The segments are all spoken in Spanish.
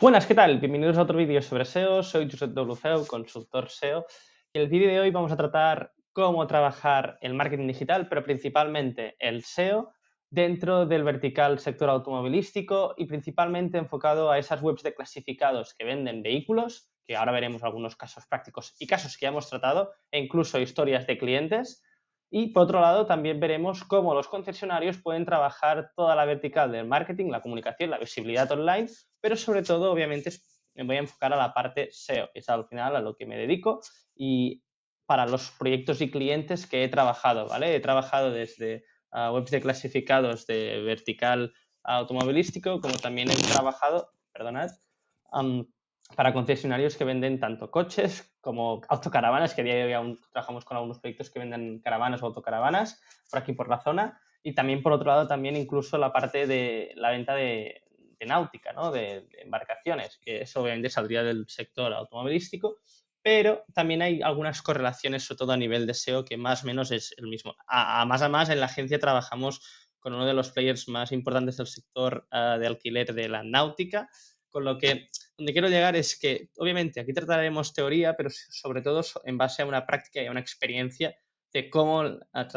Buenas, ¿qué tal? Bienvenidos a otro vídeo sobre SEO. Soy Josep Wceo, consultor SEO. Y el vídeo de hoy vamos a tratar cómo trabajar el marketing digital, pero principalmente el SEO dentro del vertical sector automovilístico y principalmente enfocado a esas webs de clasificados que venden vehículos, que ahora veremos algunos casos prácticos y casos que ya hemos tratado, e incluso historias de clientes. Y por otro lado, también veremos cómo los concesionarios pueden trabajar toda la vertical del marketing, la comunicación, la visibilidad online, pero sobre todo, obviamente, me voy a enfocar a la parte SEO, que es al final a lo que me dedico y para los proyectos y clientes que he trabajado, ¿vale? He trabajado desde ah, webs de clasificados de vertical automovilístico, como también he trabajado, perdonad, para concesionarios que venden tanto coches como autocaravanas, que a día de hoy trabajamos con algunos proyectos que venden caravanas o autocaravanas por aquí por la zona. Y también, por otro lado, también incluso la parte de la venta de de náutica, ¿no? de, embarcaciones, que eso obviamente saldría del sector automovilístico, pero también hay algunas correlaciones, sobre todo a nivel de SEO, que más o menos es el mismo. A, más a más, en la agencia trabajamos con uno de los players más importantes del sector ah, de alquiler de la náutica, con lo que donde quiero llegar es que, obviamente, aquí trataremos teoría, pero sobre todo en base a una práctica y a una experiencia de cómo, ah,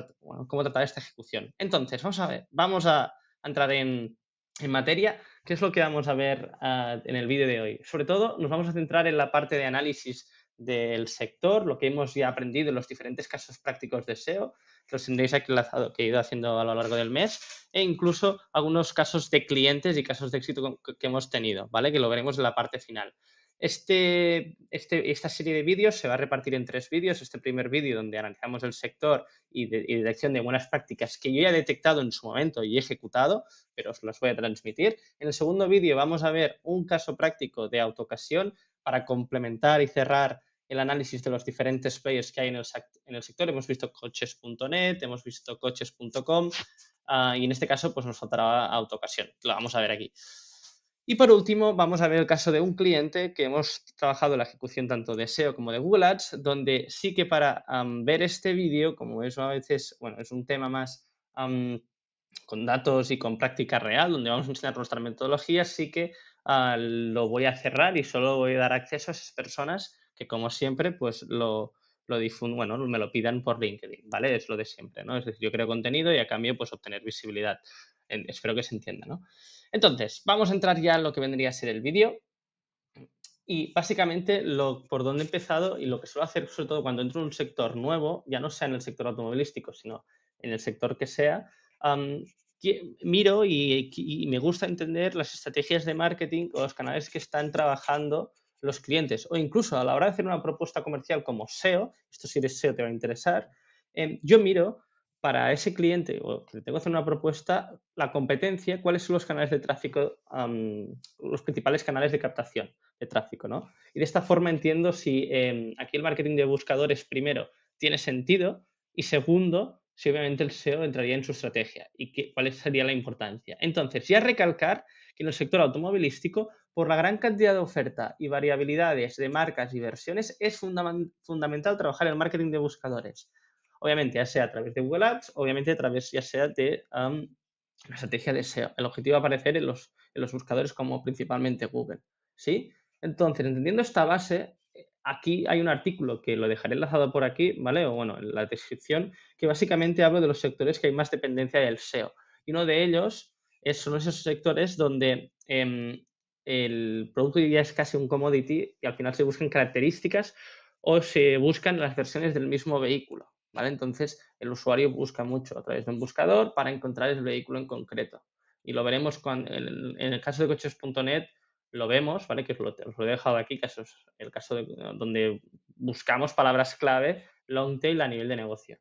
cómo tratar esta ejecución. Entonces, vamos a ver, vamos a entrar en, en materia. ¿Qué es lo que vamos a ver ah, en el vídeo de hoy? Sobre todo nos vamos a centrar en la parte de análisis del sector, lo que hemos ya aprendido en los diferentes casos prácticos de SEO, los tendréis aquí que he ido haciendo a lo largo del mes, e incluso algunos casos de clientes y casos de éxito que hemos tenido, ¿vale? Que lo veremos en la parte final. Este, este, esta serie de vídeos se va a repartir en tres vídeos. Este primer vídeo donde analizamos el sector y, detección dirección de buenas prácticas que yo ya he detectado en su momento y he ejecutado, pero os las voy a transmitir. En el segundo vídeo vamos a ver un caso práctico de autocasión para complementar y cerrar el análisis de los diferentes players que hay en el, sector. Hemos visto coches.net, hemos visto coches.com ah, y en este caso pues nos faltará autocasión. Lo vamos a ver aquí. Y por último, vamos a ver el caso de un cliente que hemos trabajado la ejecución tanto de SEO como de Google Ads, donde sí que para ver este vídeo, como eso a veces, bueno, es un tema más con datos y con práctica real, donde vamos a enseñar nuestra metodología, sí que ah, lo voy a cerrar y solo voy a dar acceso a esas personas que, como siempre, pues lo, lo bueno, me lo pidan por LinkedIn, ¿vale? Es lo de siempre, ¿no? Es decir, yo creo contenido y a cambio, pues obtener visibilidad. espero que se entienda, ¿no? Entonces, vamos a entrar ya en lo que vendría a ser el vídeo. Y básicamente lo, por donde he empezado y lo que suelo hacer, sobre todo cuando entro en un sector nuevo, ya no sea en el sector automovilístico, sino en el sector que sea, miro y, me gusta entender las estrategias de marketing o los canales que están trabajando los clientes. O incluso a la hora de hacer una propuesta comercial como SEO, esto si eres SEO te va a interesar, em, yo miro para ese cliente o le tengo que hacer una propuesta, la competencia, cuáles son los canales de tráfico, los principales canales de captación de tráfico, ¿no? Y de esta forma entiendo si em, aquí el marketing de buscadores, primero, tiene sentido y segundo, si obviamente el SEO entraría en su estrategia y cuál sería la importancia. Entonces, ya recalcar que en el sector automovilístico, por la gran cantidad de oferta y variabilidades de marcas y versiones, es fundamental trabajar el marketing de buscadores obviamente ya sea a través de Google Ads, obviamente a través ya sea de la estrategia de SEO. El objetivo va a aparecer en los, los buscadores como principalmente Google, ¿sí? Entonces, entendiendo esta base, aquí hay un artículo que lo dejaré enlazado por aquí, ¿vale? O bueno, en la descripción, que básicamente hablo de los sectores que hay más dependencia del SEO. Y uno de ellos es, son esos sectores donde em, el producto ya es casi un commodity y al final se buscan características o se buscan las versiones del mismo vehículo, ¿vale? Entonces, el usuario busca mucho a través de un buscador para encontrar el vehículo en concreto. Y lo veremos cuando, en el caso de coches.net, lo vemos, ¿vale? Que os lo, he dejado aquí, que es el caso de, donde buscamos palabras clave long tail a nivel de negocio.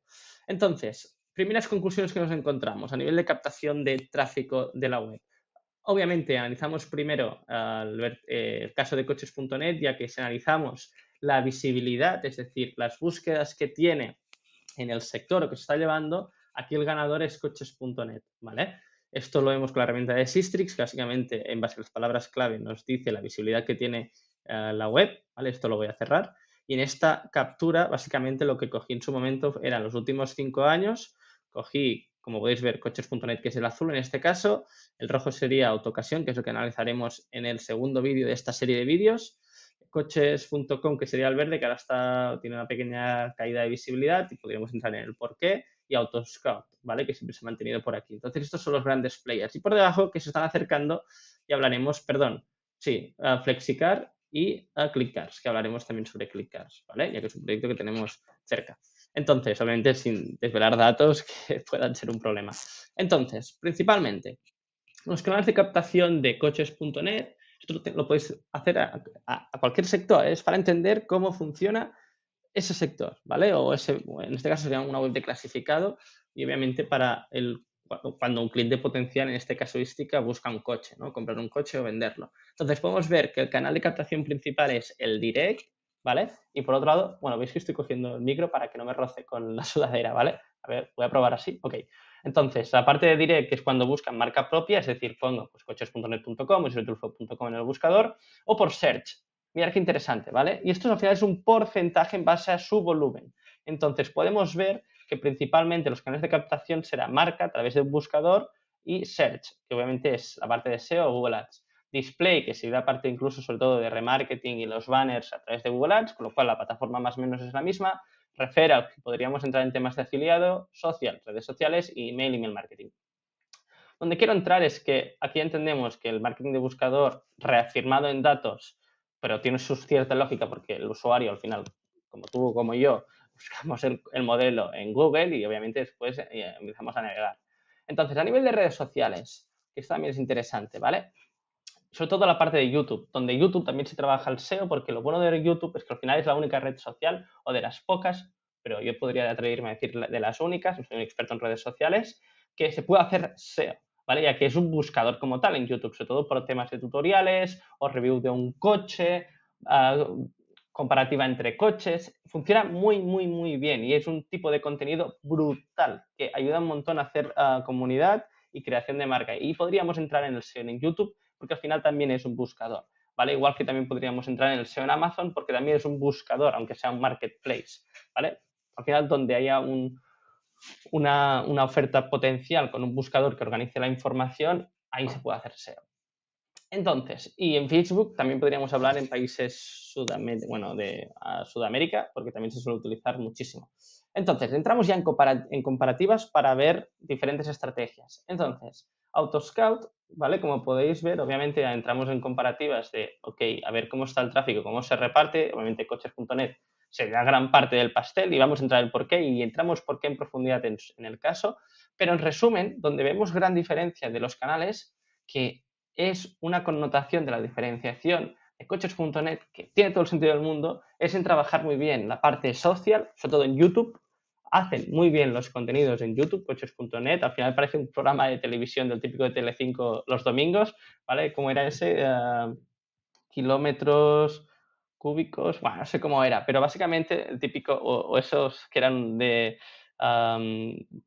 Entonces, primeras conclusiones que nos encontramos a nivel de captación de tráfico de la web. Obviamente, analizamos primero el, eh, el, caso de coches.net, ya que si analizamos la visibilidad, es decir, las búsquedas que tiene en el sector o que se está llevando, aquí el ganador es coches.net, ¿vale? Esto lo vemos con la herramienta de Sistrix, básicamente en base a las palabras clave nos dice la visibilidad que tiene eh, la web, ¿vale? Esto lo voy a cerrar. Y en esta captura, básicamente lo que cogí en su momento eran los últimos cinco años, cogí, como podéis ver, coches.net, que es el azul en este caso, el rojo sería autocasión, que es lo que analizaremos en el segundo vídeo de esta serie de vídeos, coches.com, que sería el verde, que ahora está, tiene una pequeña caída de visibilidad y podríamos entrar en el porqué, y Autoscout, ¿vale? Que siempre se ha mantenido por aquí. Entonces, estos son los grandes players. Y por debajo, que se están acercando, y hablaremos, perdón, sí, a Flexicar y a ClickCars, que hablaremos también sobre ClickCars, ¿vale? Ya que es un proyecto que tenemos cerca. Entonces, obviamente sin desvelar datos que puedan ser un problema. Entonces, principalmente, los canales de captación de coches.net lo, podéis hacer a, cualquier sector, es para entender cómo funciona ese sector, ¿vale? O ese, en este caso sería una web de clasificado y obviamente para el cuando un cliente potencial, en este caso busca un coche, ¿no? Comprar un coche o venderlo. Entonces podemos ver que el canal de captación principal es el direct, ¿vale? Y por otro lado, bueno, veis que estoy cogiendo el micro para que no me roce con la sudadera, ¿vale? A ver, voy a probar así, ok. Entonces, la parte de direct es cuando buscan marca propia, es decir, pongo pues, coches.net.com o isotrufo.com en el buscador, o por search. Mirad qué interesante, ¿vale? Y esto al final es un porcentaje en base a su volumen. Entonces, podemos ver que principalmente los canales de captación será marca a través de un buscador y search, que obviamente es la parte de SEO o Google Ads display que se da parte incluso sobre todo de remarketing y los banners a través de Google Ads, con lo cual la plataforma más o menos es la misma. Referral, que podríamos entrar en temas de afiliado, social, redes sociales y email, email marketing. Donde quiero entrar es que aquí entendemos que el marketing de buscador reafirmado en datos, pero tiene su cierta lógica porque el usuario al final, como tú, como yo, buscamos el, modelo en Google y obviamente después eh, empezamos a navegar. Entonces, a nivel de redes sociales, que esto también es interesante, ¿vale? sobre todo la parte de YouTube, donde YouTube también se trabaja el SEO, porque lo bueno de YouTube es que al final es la única red social o de las pocas, pero yo podría atreverme a decir de las únicas, soy un experto en redes sociales, que se puede hacer SEO, ¿vale? Ya que es un buscador como tal en YouTube, sobre todo por temas de tutoriales o review de un coche, ah, comparativa entre coches, funciona muy, muy, muy bien y es un tipo de contenido brutal que ayuda un montón a hacer ah, comunidad y creación de marca. Y podríamos entrar en el SEO en YouTube porque al final también es un buscador, ¿vale? Igual que también podríamos entrar en el SEO en Amazon, porque también es un buscador, aunque sea un marketplace, ¿vale? Al final, donde haya una, oferta potencial con un buscador que organice la información, ahí se puede hacer SEO. Entonces, y en Facebook también podríamos hablar en países bueno, de Sudamérica, porque también se suele utilizar muchísimo. Entonces, entramos ya en comparativas para ver diferentes estrategias. Entonces, AutoScout, ¿vale? Como podéis ver, obviamente entramos en comparativas de, ok, a ver cómo está el tráfico, cómo se reparte, obviamente coches.net se da gran parte del pastel y vamos a entrar en por qué y entramos por qué en profundidad en, en el caso, pero en resumen, donde vemos gran diferencia de los canales, que es una connotación de la diferenciación de coches.net, que tiene todo el sentido del mundo, es en trabajar muy bien la parte social, sobre todo en YouTube, hacen muy bien los contenidos en YouTube, coches.net, al final parece un programa de televisión del típico de Telecinco los domingos, ¿vale? ¿Cómo era ese? Eh, kilómetros cúbicos, bueno, no sé cómo era, pero básicamente el típico, o, esos que eran de,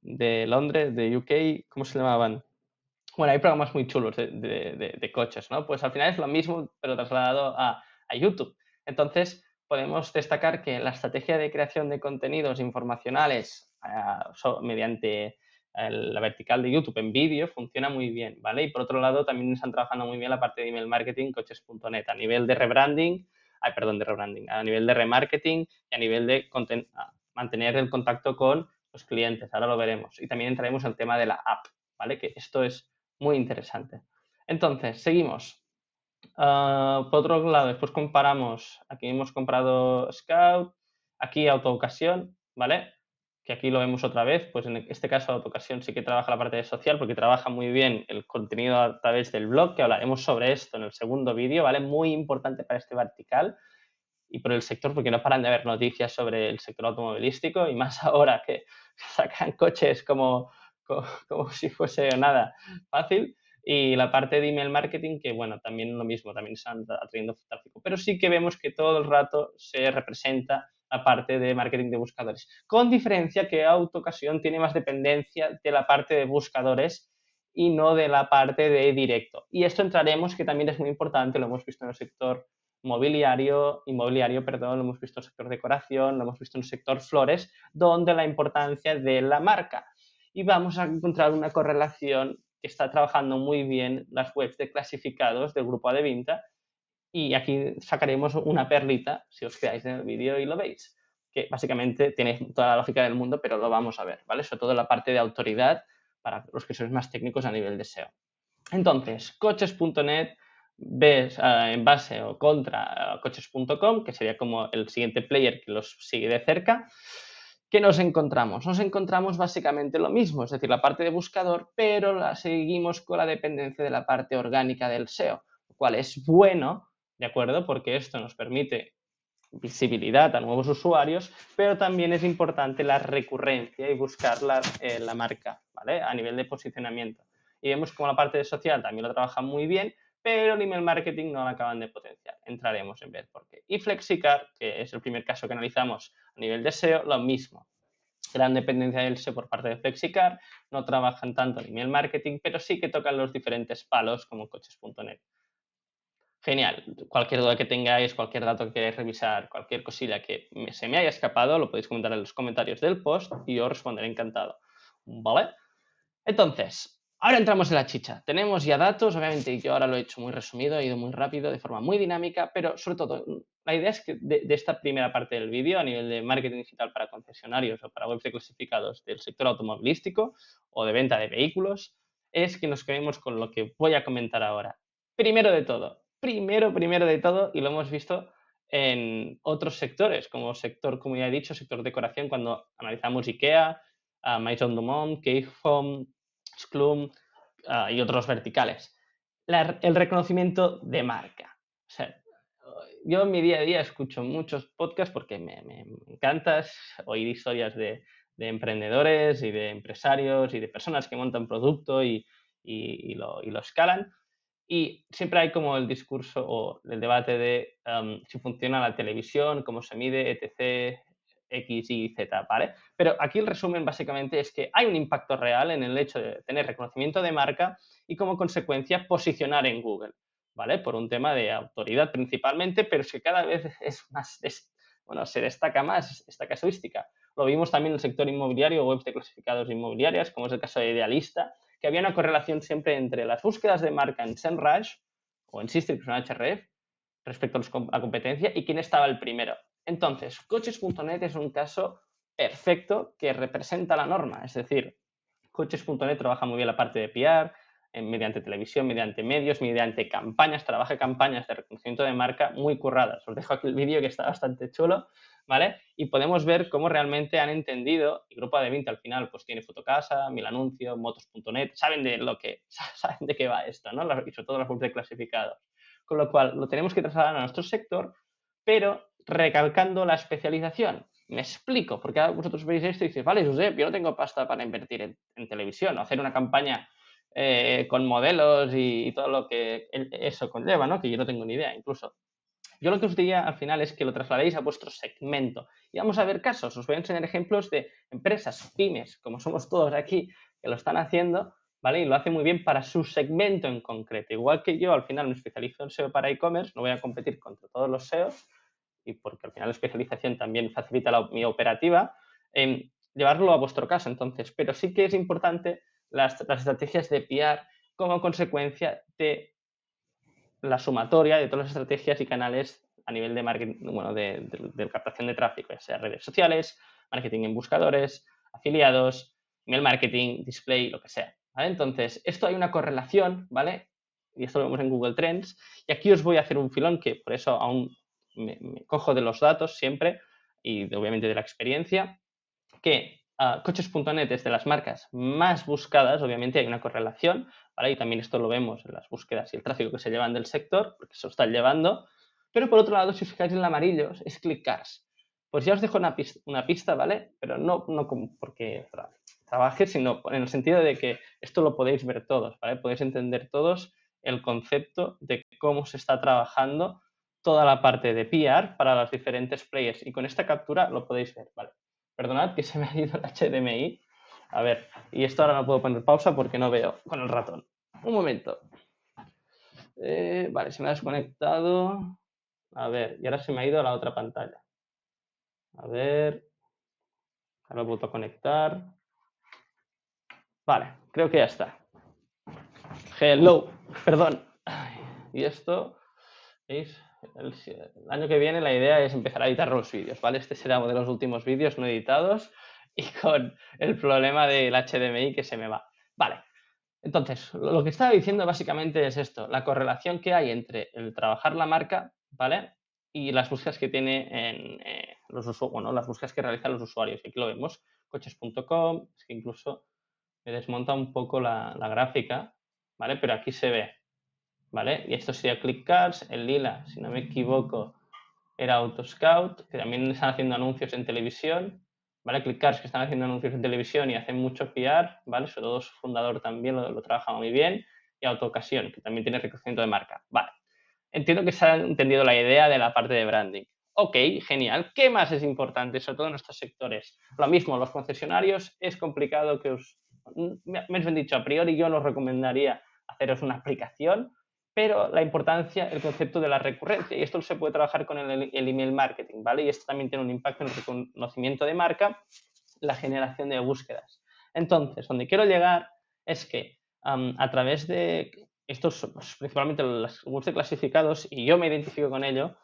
de Londres, de UK, ¿cómo se llamaban? Bueno, hay programas muy chulos de, coches, ¿no? Pues al final es lo mismo, pero trasladado a, a YouTube. Entonces, podemos destacar que la estrategia de creación de contenidos informacionales ah, mediante la vertical de YouTube en vídeo funciona muy bien, ¿vale? Y por otro lado, también están trabajando muy bien la parte de email marketing, coches.net, a nivel de rebranding, ay, perdón, de rebranding, a nivel de remarketing y a nivel de content, ah, mantener el contacto con los clientes, ahora lo veremos. Y también entraremos al tema de la app, ¿vale? Que esto es muy interesante. Entonces, seguimos. Ah, por otro lado, después comparamos, aquí hemos comprado Scout, aquí autoocasión, ¿vale? Que aquí lo vemos otra vez, pues en este caso autoocasión sí que trabaja la parte de social porque trabaja muy bien el contenido a través del blog, que hablaremos sobre esto en el segundo vídeo, ¿vale? Muy importante para este vertical y por el sector porque no paran de haber noticias sobre el sector automovilístico y más ahora que sacan coches como, como si fuese nada fácil. Y la parte de email marketing, que bueno, también lo mismo, también están atrayendo tráfico. Pero sí que vemos que todo el rato se representa la parte de marketing de buscadores. Con diferencia que AutoCasión tiene más dependencia de la parte de buscadores y no de la parte de directo. Y esto entraremos, que también es muy importante, lo hemos visto en el sector mobiliario, inmobiliario, perdón, lo hemos visto en el sector decoración, lo hemos visto en el sector flores, donde la importancia de la marca. Y vamos a encontrar una correlación que está trabajando muy bien las webs de clasificados del grupo de Vinta. Y aquí sacaremos una perlita si os quedáis en el vídeo y lo veis. Que básicamente tiene toda la lógica del mundo, pero lo vamos a ver, ¿vale? Sobre todo la parte de autoridad para los que sois más técnicos a nivel de SEO. Entonces, coches.net ves eh, en base o contra eh, coches.com, que sería como el siguiente player que los sigue de cerca. ¿Qué nos encontramos? Nos encontramos básicamente lo mismo, es decir, la parte de buscador, pero la seguimos con la dependencia de la parte orgánica del SEO, lo cual es bueno, ¿de acuerdo? Porque esto nos permite visibilidad a nuevos usuarios, pero también es importante la recurrencia y buscar la, eh, la marca, ¿vale? A nivel de posicionamiento. Y vemos como la parte de social también lo trabaja muy bien, pero el email marketing no lo acaban de potenciar. Entraremos en ver por qué. Y Flexicar, que es el primer caso que analizamos nivel deseo lo mismo. Gran dependencia del SEO por parte de Flexicar, no trabajan tanto en email marketing, pero sí que tocan los diferentes palos como coches.net. Genial, cualquier duda que tengáis, cualquier dato que queráis revisar, cualquier cosilla que se me haya escapado, lo podéis comentar en los comentarios del post y yo os responderé encantado. ¿Vale? Entonces, Ahora entramos en la chicha. Tenemos ya datos, obviamente yo ahora lo he hecho muy resumido, he ido muy rápido, de forma muy dinámica, pero sobre todo la idea es que de, esta primera parte del vídeo a nivel de marketing digital para concesionarios o para webs de clasificados del sector automovilístico o de venta de vehículos es que nos quedemos con lo que voy a comentar ahora. Primero de todo, primero, primero de todo, y lo hemos visto en otros sectores, como sector, como ya he dicho, sector decoración, cuando analizamos IKEA, uh, Maison du Monde, home Sklum ah, y otros verticales. el reconocimiento de marca. O yo en mi día a día escucho muchos podcasts porque me, me, oír historias de, emprendedores y de empresarios y de personas que montan producto y, lo, escalan. Y siempre hay como el discurso o el debate de em, si funciona la televisión, cómo se mide, etc., X, Y, Z, Pero aquí el resumen básicamente es que hay un impacto real en el hecho de tener reconocimiento de marca y como consecuencia posicionar en Google. Por un tema de autoridad principalmente, pero es que cada vez es más, bueno, se destaca más esta casuística. Lo vimos también en el sector inmobiliario, webs de clasificados inmobiliarias, como es el caso de Idealista, que había una correlación siempre entre las búsquedas de marca en SEMrush o en Sistrix o en HRF respecto a la competencia y quién estaba el primero. Entonces, coches.net es un caso perfecto que representa la norma, es decir, coches.net trabaja muy bien la parte de PR, mediante televisión, mediante medios, mediante campañas, trabaja campañas de reconocimiento de marca muy curradas. Os dejo aquí el vídeo que está bastante chulo, ¿vale? Y podemos ver cómo realmente han entendido, el Grupo de 20 al final pues tiene Fotocasa, Mil Anuncios, Motos.net, saben de lo que, saben de qué va esto, ¿no? Y sobre todo las webs de clasificados. Con lo cual, lo tenemos que trasladar a nuestro sector, pero recalcando la especialización. Me explico, porque vosotros veis esto y dices, vale, José, yo no tengo pasta para invertir en televisión o hacer una campaña eh, con modelos y, todo lo que eso conlleva, ¿no? Que yo no tengo ni idea incluso. Yo lo que os diría al final es que lo trasladéis a vuestro segmento. Y vamos a ver casos, os voy a enseñar ejemplos de empresas, pymes, como somos todos aquí, que lo están haciendo, ¿vale? Y lo hacen muy bien para su segmento en concreto. Igual que yo al final me especializo en SEO para e-commerce, no voy a competir contra todos los SEOs, y porque al final la especialización también facilita la, mi operativa, eh, llevarlo a vuestro caso entonces. Pero sí que es importante las, estrategias de PR como consecuencia de la sumatoria de todas las estrategias y canales a nivel de marketing, bueno, de, captación de tráfico, ya sea redes sociales, marketing en buscadores, afiliados, email marketing, display, lo que sea. Entonces, esto hay una correlación, ¿vale? Y esto lo vemos en Google Trends. Y aquí os voy a hacer un filón que por eso aún me, cojo de los datos siempre y obviamente de la experiencia, que coches.net es de las marcas más buscadas, obviamente hay una correlación, ¿vale? Y también esto lo vemos en las búsquedas y el tráfico que se llevan del sector, porque se lo están llevando. Pero por otro lado, si os fijáis en el amarillo, es click cars. Pues ya os dejo una, pista, ¿vale? Pero no, no porque trabaje, sino en el sentido de que esto lo podéis ver todos, ¿vale? Podéis entender todos el concepto de cómo se está trabajando toda la parte de PR para los diferentes players. Y con esta captura lo podéis ver, ¿vale? Perdonad que se me ha ido el HDMI. A ver, y esto ahora no puedo poner pausa porque no veo con el ratón. Un momento. Eh, vale, se me ha desconectado. A ver, y ahora se me ha ido a la otra pantalla. A ver. Ahora vuelvo a conectar. Vale, creo que ya está. Hello, perdón. Y esto es el, año que viene la idea es empezar a editar los vídeos, ¿vale? Este será uno de los últimos vídeos no editados y con el problema del HDMI que se me va. Vale. Entonces, lo que estaba diciendo básicamente es esto, la correlación que hay entre el trabajar la marca, ¿vale? Y las búsquedas que tiene en eh, los usuarios, bueno, las búsquedas que realizan los usuarios. Aquí lo vemos, coches.com, es que incluso me desmonta un poco la, la gráfica, ¿vale? Pero aquí se ve, ¿vale? Y esto sería Click el lila, si no me equivoco, era Autoscout, que también están haciendo anuncios en televisión, ¿vale? Click Cars, que están haciendo anuncios en televisión y hacen mucho PR, ¿vale? Sobre todo su fundador también lo, trabaja muy bien, y Autoocasión, que también tiene reconocimiento de marca, ¿vale? Entiendo que se ha entendido la idea de la parte de branding. Ok, genial. ¿Qué más es importante, sobre todo en estos sectores? Lo mismo, los concesionarios, es complicado que os... Me han dicho, a priori yo no recomendaría haceros una aplicación, pero la importancia, el concepto de la recurrencia. Y esto se puede trabajar con el, email marketing, ¿vale? Y esto también tiene un impacto en el reconocimiento de marca, la generación de búsquedas. Entonces, donde quiero llegar es que a través de estos, pues, principalmente los búsquedas clasificados, y yo me identifico con ello,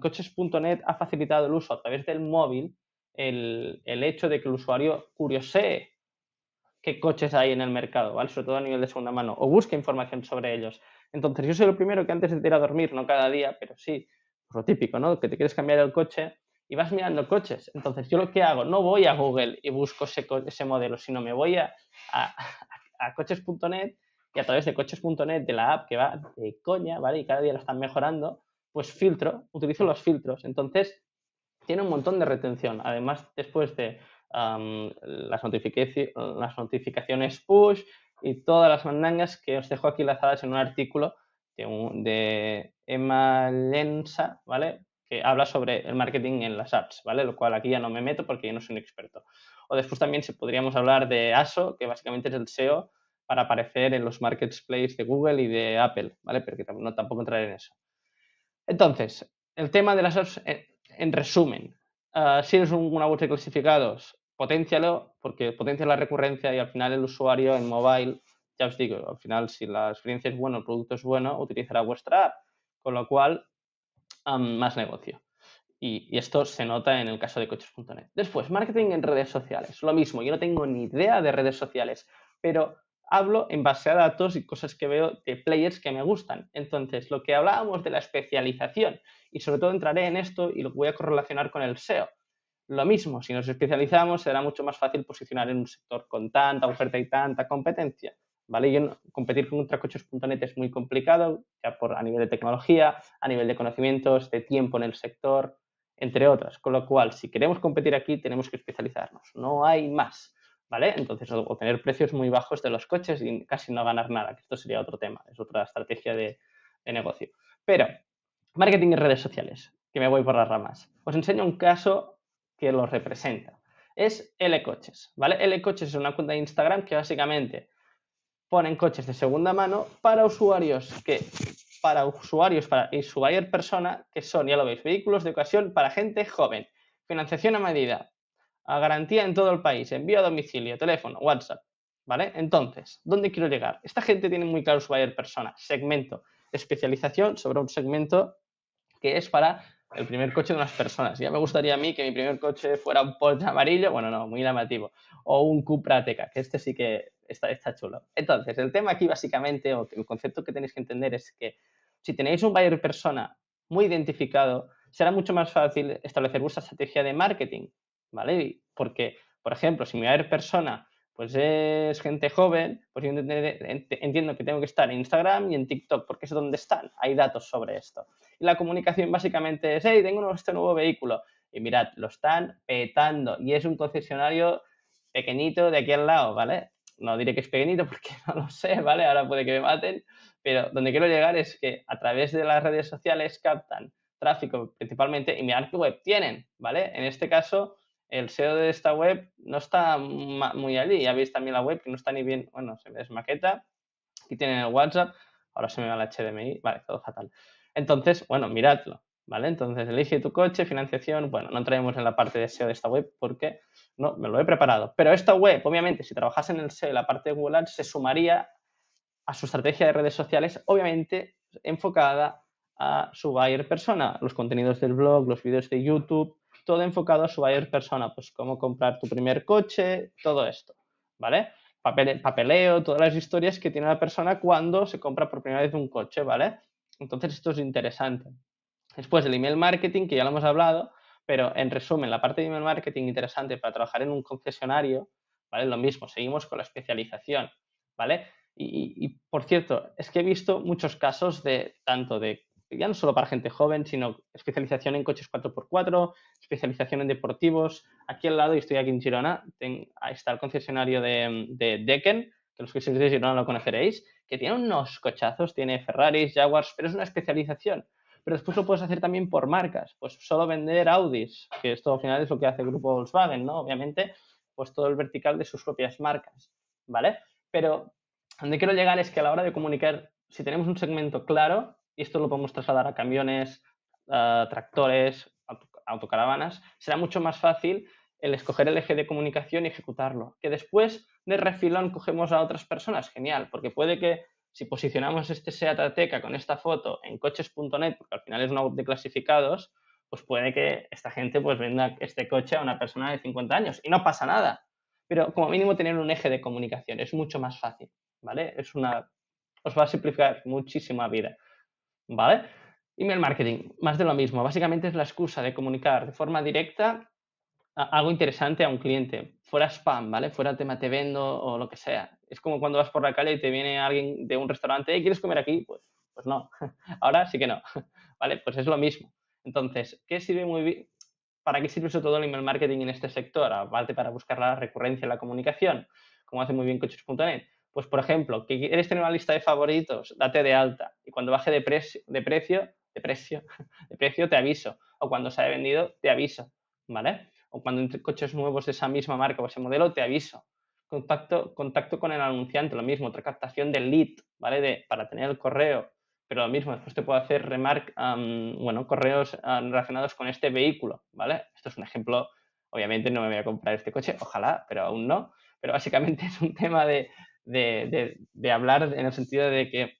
coches.net ha facilitado el uso a través del móvil el, el hecho de que el usuario curiosee qué coches hay en el mercado, ¿vale? Sobre todo a nivel de segunda mano, o busque información sobre ellos. Entonces, yo soy lo primero que antes de ir a dormir, no cada día, pero sí, pues lo típico, ¿no? Que te quieres cambiar el coche y vas mirando coches. Entonces, yo lo que hago, no voy a Google y busco ese, ese modelo, sino me voy a, a, coches.net y a través de coches.net, de la app que va de coña, ¿vale? Y cada día lo están mejorando, pues filtro, utilizo los filtros. Entonces, tiene un montón de retención. Además, después de las notificaciones push, y todas las mandangas que os dejo aquí lazadas en un artículo de, Emma Lensa, ¿vale? Que habla sobre el marketing en las apps, ¿vale? Lo cual aquí ya no me meto porque yo no soy un experto. O después también se podríamos hablar de ASO, que básicamente es el SEO para aparecer en los marketplaces de Google y de Apple, ¿vale? Pero tampoco entraré en eso. Entonces, el tema de las apps, eh, en, resumen, ah, si eres un, una de clasificados, potencialo, porque potencia la recurrencia y al final el usuario en mobile, ya os digo, al final si la experiencia es buena, el producto es bueno, utilizará vuestra app, con lo cual más negocio. Y, y, esto se nota en el caso de coches.net. Después, marketing en redes sociales. Lo mismo, yo no tengo ni idea de redes sociales, pero hablo en base a datos y cosas que veo de players que me gustan. Entonces, lo que hablábamos de la especialización, y sobre todo entraré en esto y lo voy a correlacionar con el SEO lo mismo, si nos especializamos será mucho más fácil posicionar en un sector con tanta oferta y tanta competencia. ¿Vale? Y competir contra coches.net es muy complicado, ya por a nivel de tecnología, a nivel de conocimientos, de tiempo en el sector, entre otras. Con lo cual, si queremos competir aquí, tenemos que especializarnos. No hay más. ¿Vale? Entonces, tener precios muy bajos de los coches y casi no ganar nada, que esto sería otro tema, es otra estrategia de, de negocio. Pero, marketing y redes sociales, que me voy por las ramas. Os enseño un caso que lo representa. Es L Coches, ¿vale? Coches es una cuenta de Instagram que básicamente ponen coches de segunda mano para usuarios que para usuarios para, y su persona que son, ya lo veis, vehículos de ocasión para gente joven, financiación a medida, a garantía en todo el país, envío a domicilio, teléfono, WhatsApp, ¿vale? Entonces, ¿dónde quiero llegar? Esta gente tiene muy claro su persona, segmento, especialización sobre un segmento que es para el primer coche de unas personas. Ya me gustaría a mí que mi primer coche fuera un Porsche amarillo, bueno, no, muy llamativo, o un Cupra Ateca, que este sí que está, está chulo. Entonces, el tema aquí básicamente, o el concepto que tenéis que entender es que si tenéis un buyer persona muy identificado, será mucho más fácil establecer vuestra estrategia de marketing, ¿vale? Porque, por ejemplo, si mi buyer persona pues es gente joven, pues entiendo que tengo que estar en Instagram y en TikTok, porque es donde están, hay datos sobre esto. Y la comunicación básicamente es, hey, tengo este nuevo vehículo. Y mirad, lo están petando. Y es un concesionario pequeñito de aquí al lado, ¿vale? No diré que es pequeñito porque no lo sé, ¿vale? Ahora puede que me maten. Pero donde quiero llegar es que a través de las redes sociales captan tráfico principalmente y mirad qué web tienen, ¿vale? En este caso, el SEO de esta web no está muy allí. Ya veis también la web que no está ni bien, bueno, es maqueta. Aquí tienen el WhatsApp. Ahora se me va la HDMI. Vale, todo fatal. Entonces, bueno, miradlo. ¿Vale? Entonces, elige tu coche, financiación. Bueno, no traemos en la parte de SEO de esta web porque no me lo he preparado. Pero esta web, obviamente, si trabajas en el SEO la parte de Google Ads, se sumaría a su estrategia de redes sociales, obviamente enfocada a su buyer persona, los contenidos del blog, los vídeos de YouTube, todo enfocado a su buyer persona, pues cómo comprar tu primer coche, todo esto, ¿vale? Papel, papeleo, todas las historias que tiene la persona cuando se compra por primera vez un coche, ¿vale? Entonces esto es interesante. Después el email marketing, que ya lo hemos hablado, pero en resumen, la parte de email marketing interesante para trabajar en un concesionario, ¿vale? Lo mismo, seguimos con la especialización, ¿vale? Y, y, por cierto, es que he visto muchos casos de tanto de ya no solo para gente joven, sino especialización en coches 4x4, especialización en deportivos. Aquí al lado, y estoy aquí en Girona, ten, está el concesionario de, de Decken, que los que sois de Girona lo conoceréis, que tiene unos cochazos, tiene Ferraris, Jaguars, pero es una especialización. Pero después lo puedes hacer también por marcas, pues solo vender Audis, que esto al final es lo que hace el grupo Volkswagen, ¿no? Obviamente, pues todo el vertical de sus propias marcas, ¿vale? Pero donde quiero llegar es que a la hora de comunicar, si tenemos un segmento claro, y esto lo podemos trasladar a camiones, tractores, autocaravanas, será mucho más fácil el escoger el eje de comunicación y ejecutarlo. Que después de refilón cogemos a otras personas, genial, porque puede que si posicionamos este SEAT Ateca con esta foto en coches.net, porque al final es una web de clasificados, pues puede que esta gente pues venda este coche a una persona de 50 años y no pasa nada. Pero como mínimo tener un eje de comunicación es mucho más fácil, ¿vale? Es una os va a simplificar muchísima vida. ¿vale? Email marketing, más de lo mismo. Básicamente es la excusa de comunicar de forma directa algo interesante a un cliente, fuera spam, ¿vale? Fuera tema te vendo o lo que sea. Es como cuando vas por la calle y te viene alguien de un restaurante, eh, ¿quieres comer aquí? Pues, pues no, ahora sí que no, ¿vale? Pues es lo mismo. Entonces, ¿qué sirve muy bien? ¿Para qué sirve sobre todo el email marketing en este sector? Aparte para buscar la recurrencia en la comunicación, como hace muy bien coches.net, pues, por ejemplo, que quieres tener una lista de favoritos, date de alta. Y cuando baje de, precio, de precio, de precio, de precio, te aviso. O cuando se haya vendido, te aviso. ¿Vale? O cuando entre coches nuevos de esa misma marca o ese modelo, te aviso. Contacto, contacto con el anunciante, lo mismo, otra captación del lead, ¿vale? De, para tener el correo, pero lo mismo, después te puedo hacer remark, bueno, correos ah, relacionados con este vehículo, ¿vale? Esto es un ejemplo, obviamente no me voy a comprar este coche, ojalá, pero aún no, pero básicamente es un tema de, de, hablar en el sentido de que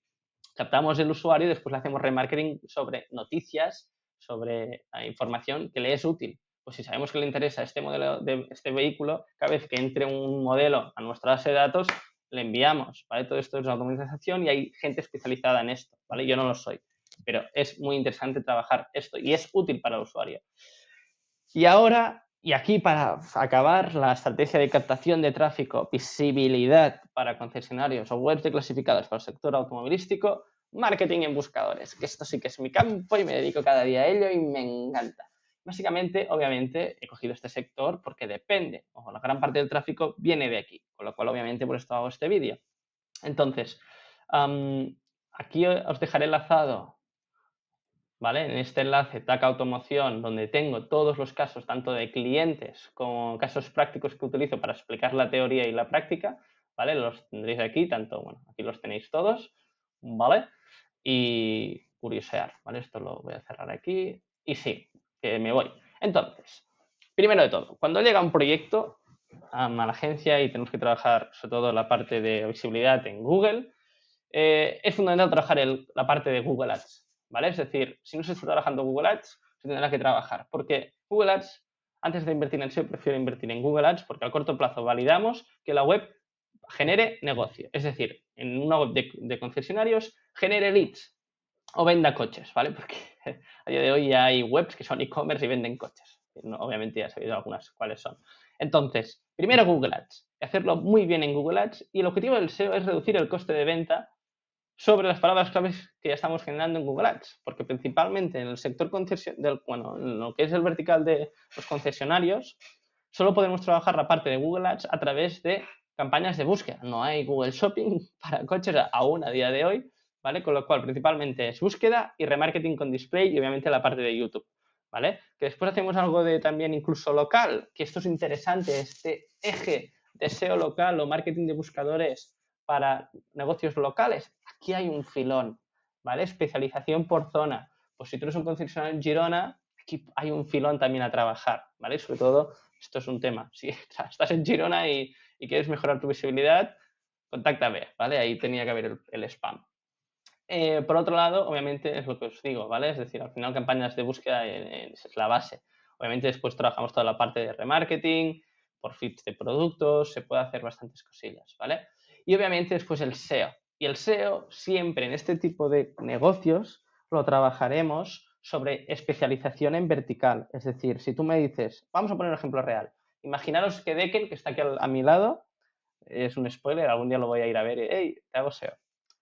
captamos el usuario y después le hacemos remarketing sobre noticias, sobre eh, información que le es útil. Pues si sabemos que le interesa este modelo de este vehículo, cada vez que entre un modelo a nuestra base de datos, le enviamos, ¿vale? Todo esto es una automatización y hay gente especializada en esto, ¿vale? Yo no lo soy, pero es muy interesante trabajar esto y es útil para el usuario. Y ahora y aquí para acabar, la estrategia de captación de tráfico, visibilidad para concesionarios o webs de clasificados para el sector automovilístico, marketing en buscadores, que esto sí que es mi campo y me dedico cada día a ello y me encanta. Básicamente, obviamente, he cogido este sector porque depende, o la gran parte del tráfico viene de aquí, con lo cual obviamente por esto hago este vídeo. Entonces, aquí os dejaré enlazado en este enlace TAC Automoción, donde tengo todos los casos, tanto de clientes como casos prácticos que utilizo para explicar la teoría y la práctica, ¿vale? Los tendréis aquí, tanto, bueno, aquí los tenéis todos, ¿vale? Y curiosear, ¿vale? Esto lo voy a cerrar aquí y sí, que me voy. Entonces, primero de todo, cuando llega un proyecto a la agencia y tenemos que trabajar sobre todo la parte de visibilidad en Google, eh, es fundamental trabajar la parte de Google Ads. ¿vale? Es decir, si no se está trabajando Google Ads, se tendrá que trabajar, porque Google Ads, antes de invertir en SEO, prefiero invertir en Google Ads porque a corto plazo validamos que la web genere negocio, es decir, en una web de, concesionarios genere leads o venda coches, ¿vale? Porque a día de hoy ya hay webs que son e-commerce y venden coches. obviamente ya sabéis algunas cuáles son. Entonces, primero Google Ads, hacerlo muy bien en Google Ads y el objetivo del SEO es reducir el coste de venta sobre las palabras claves que ya estamos generando en Google Ads, porque principalmente en el sector del, bueno, en lo que es el vertical de los concesionarios, solo podemos trabajar la parte de Google Ads a través de campañas de búsqueda. No hay Google Shopping para coches aún a día de hoy, ¿vale? Con lo cual, principalmente es búsqueda y remarketing con display y obviamente la parte de YouTube, ¿vale? Que después hacemos algo de también incluso local, que esto es interesante, este eje de SEO local o marketing de buscadores para negocios locales aquí hay un filón, ¿vale? Especialización por zona. Pues si tú eres un concesionario en Girona, aquí hay un filón también a trabajar, ¿vale? Sobre todo, esto es un tema. Si estás en Girona y, quieres mejorar tu visibilidad, contáctame, ¿vale? Ahí tenía que haber el, spam. Eh, por otro lado, obviamente es lo que os digo, ¿vale? Es decir, al final campañas de búsqueda es la base. Obviamente después trabajamos toda la parte de remarketing, por feeds de productos, se puede hacer bastantes cosillas, ¿vale? Y obviamente después el SEO, y el SEO siempre en este tipo de negocios lo trabajaremos sobre especialización en vertical. Es decir, si tú me dices, vamos a poner un ejemplo real. Imaginaros que Decken, que está aquí a mi lado, es un spoiler, algún día lo voy a ir a ver y, hey, te hago SEO.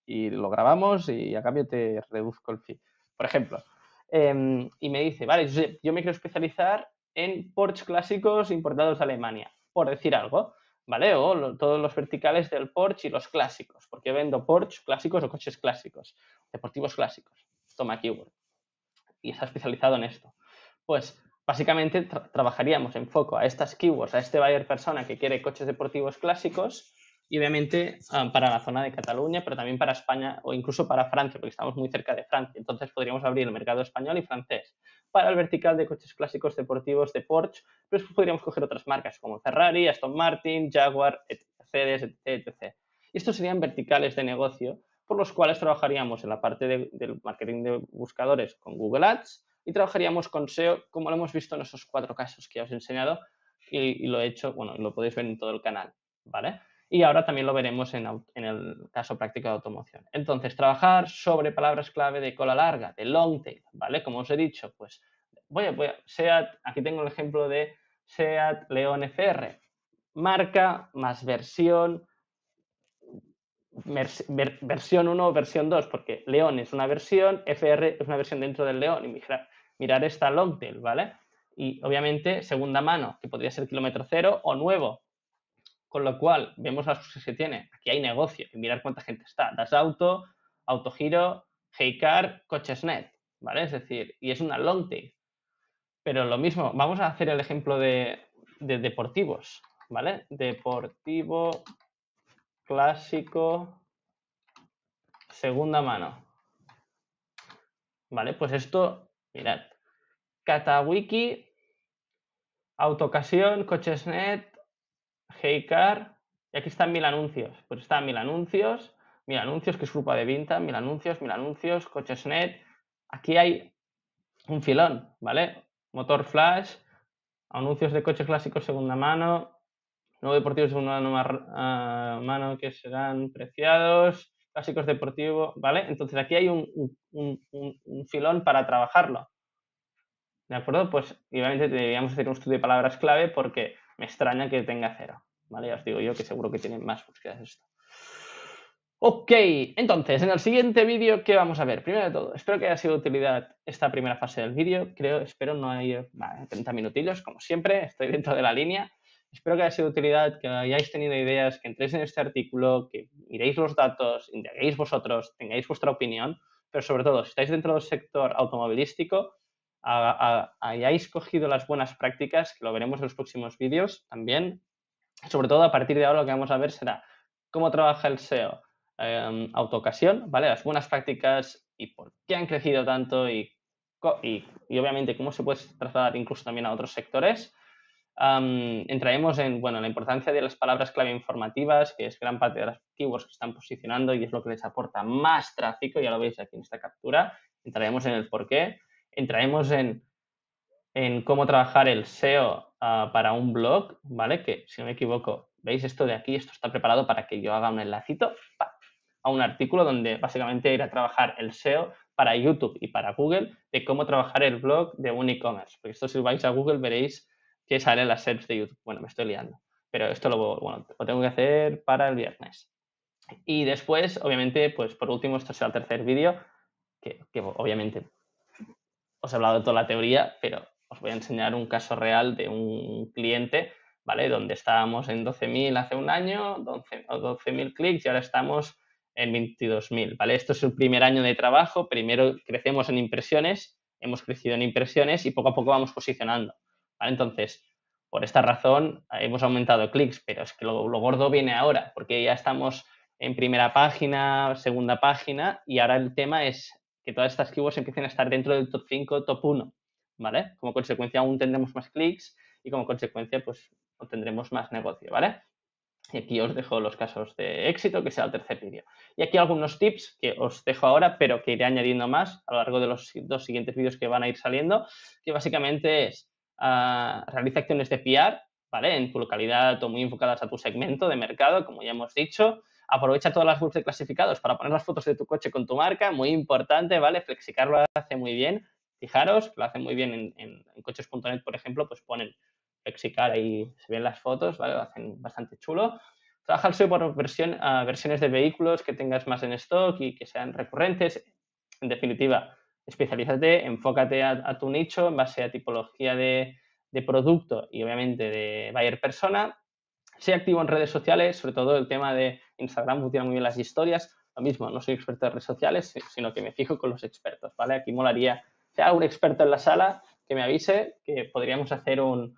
Y lo grabamos y a cambio te reduzco el fee. Por ejemplo, em, y me dice, vale, yo me quiero especializar en Porsche clásicos importados de Alemania, por decir algo. ¿vale? O todos los verticales del Porsche y los clásicos, porque vendo Porsche clásicos o coches clásicos, deportivos clásicos. Toma keyword. Y está especializado en esto. Pues básicamente trabajaríamos en foco a estas keywords, a este buyer persona que quiere coches deportivos clásicos y obviamente ah, para la zona de Cataluña, pero también para España o incluso para Francia, porque estamos muy cerca de Francia. Entonces podríamos abrir el mercado español y francés. Para el vertical de coches clásicos deportivos de Porsche, pero después podríamos coger otras marcas como Ferrari, Aston Martin, Jaguar, Mercedes, etc. etc. Estos serían verticales de negocio por los cuales trabajaríamos en la parte del marketing de buscadores con Google Ads y trabajaríamos con SEO, como lo hemos visto en esos cuatro casos que os he enseñado y, y lo he hecho, bueno, lo podéis ver en todo el canal, ¿vale? y ahora también lo veremos en, el caso práctico de automoción. Entonces, trabajar sobre palabras clave de cola larga, de long tail, ¿vale? Como os he dicho, pues voy a, voy SEAT, aquí tengo el ejemplo de SEAT León FR, marca más versión, versión 1 versión 2, porque León es una versión, FR es una versión dentro del León, y mirar, mirar esta long tail, ¿vale? Y obviamente segunda mano, que podría ser kilómetro cero o nuevo, con lo cual, vemos las cosas que tiene. Aquí hay negocio, y mirar cuánta gente está. Das auto, autogiro, Heycar, coches net, ¿vale? Es decir, y es una long Pero lo mismo, vamos a hacer el ejemplo de, deportivos, ¿vale? Deportivo clásico segunda mano. Vale, pues esto, mirad. Catawiki, Autocasión, Cochesnet, Haycar y aquí están mil anuncios. Pues están mil anuncios, mil anuncios, que es grupo de Vinta, mil anuncios, mil anuncios, coches net Aquí hay un filón, ¿vale? Motor flash, anuncios de coches clásicos segunda mano, no deportivos de segunda ah, mano que serán preciados, clásicos deportivos, ¿vale? Entonces aquí hay un, un filón para trabajarlo. ¿De acuerdo? Pues obviamente deberíamos hacer un estudio de palabras clave porque me extraña que tenga cero. ¿Vale? os digo yo que seguro que tienen más búsquedas esto. Ok, entonces, en el siguiente vídeo, ¿qué vamos a ver? Primero de todo, espero que haya sido de utilidad esta primera fase del vídeo. Creo, espero no haya... 30 minutillos, como siempre, estoy dentro de la línea. Espero que haya sido utilidad, que hayáis tenido ideas, que entréis en este artículo, que miréis los datos, indaguéis vosotros, tengáis vuestra opinión, pero sobre todo, si estáis dentro del sector automovilístico, hayáis cogido las buenas prácticas, que lo veremos en los próximos vídeos también. Sobre todo a partir de ahora lo que vamos a ver será cómo trabaja el SEO eh, em, autoocasión, ¿vale? Las buenas prácticas y por qué han crecido tanto y, y, obviamente cómo se puede trasladar incluso también a otros sectores. Em, entraremos en bueno, la importancia de las palabras clave informativas, que es gran parte de las keywords que están posicionando y es lo que les aporta más tráfico, ya lo veis aquí en esta captura. Entraremos en el por qué entraremos en, cómo trabajar el SEO ah, para un blog, ¿vale? Que si no me equivoco, veis esto de aquí, esto está preparado para que yo haga un enlacito a un artículo donde básicamente ir a trabajar el SEO para YouTube y para Google de cómo trabajar el blog de un e-commerce. Porque esto si vais a Google veréis que sale las sets de YouTube. Bueno, me estoy liando. Pero esto lo, bueno, lo tengo que hacer para el viernes. Y después, obviamente, pues por último, esto será el tercer vídeo, que, que obviamente os he hablado de toda la teoría, pero os voy a enseñar un caso real de un cliente, ¿vale? Donde estábamos en 12.000 hace un año, 12.000 12 clics y ahora estamos en 22.000, ¿vale? Esto es el primer año de trabajo, primero crecemos en impresiones, hemos crecido en impresiones y poco a poco vamos posicionando, ¿vale? Entonces, por esta razón eh, hemos aumentado clics, pero es que lo gordo viene ahora, porque ya estamos en primera página, segunda página y ahora el tema es que todas estas keywords empiecen a estar dentro del top 5, top 1, ¿vale? Como consecuencia aún tendremos más clics y como consecuencia pues obtendremos más negocio, ¿vale? Y aquí os dejo los casos de éxito, que sea el tercer vídeo. Y aquí algunos tips que os dejo ahora, pero que iré añadiendo más a lo largo de los dos siguientes vídeos que van a ir saliendo, que básicamente es ah, realiza acciones de PR, ¿vale? En tu localidad o muy enfocadas a tu segmento de mercado, como ya hemos dicho. Aprovecha todas las webs de clasificados para poner las fotos de tu coche con tu marca, muy importante, ¿vale? Flexicar lo hace muy bien. Fijaros, lo hace muy bien en, en, coches.net, por ejemplo, pues ponen Flexicar ahí, se ven las fotos, ¿vale? Lo hacen bastante chulo. Trabaja el por versión, ah, versiones de vehículos que tengas más en stock y que sean recurrentes. En definitiva, especialízate, enfócate a, a tu nicho en base a tipología de, de producto y obviamente de buyer persona soy activo en redes sociales, sobre todo el tema de Instagram funciona muy bien las historias. Lo mismo, no soy experto en redes sociales, sino que me fijo con los expertos, ¿vale? Aquí molaría, Sea un algún experto en la sala, que me avise, que podríamos hacer un,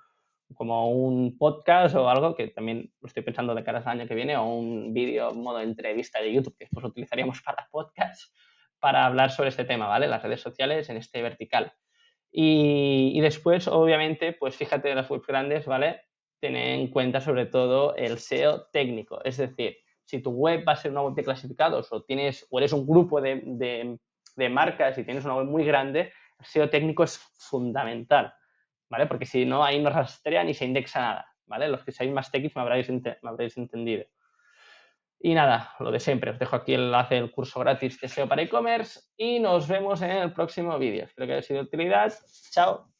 como un podcast o algo que también lo estoy pensando de cara al año que viene o un vídeo modo entrevista de YouTube que después utilizaríamos para podcast para hablar sobre este tema, ¿vale? Las redes sociales en este vertical. Y, después, obviamente, pues fíjate en las webs grandes, ¿vale? tener en cuenta sobre todo el SEO técnico. Es decir, si tu web va a ser una web de clasificados o, tienes, o eres un grupo de, marcas y tienes una web muy grande, el SEO técnico es fundamental, ¿vale? Porque si no, ahí no rastrean ni se indexa nada, ¿vale? Los que seáis más técnicos me habréis, entendido. Y nada, lo de siempre. Os dejo aquí el enlace del curso gratis de SEO para e-commerce y nos vemos en el próximo vídeo. Espero que haya sido de utilidad. Chao.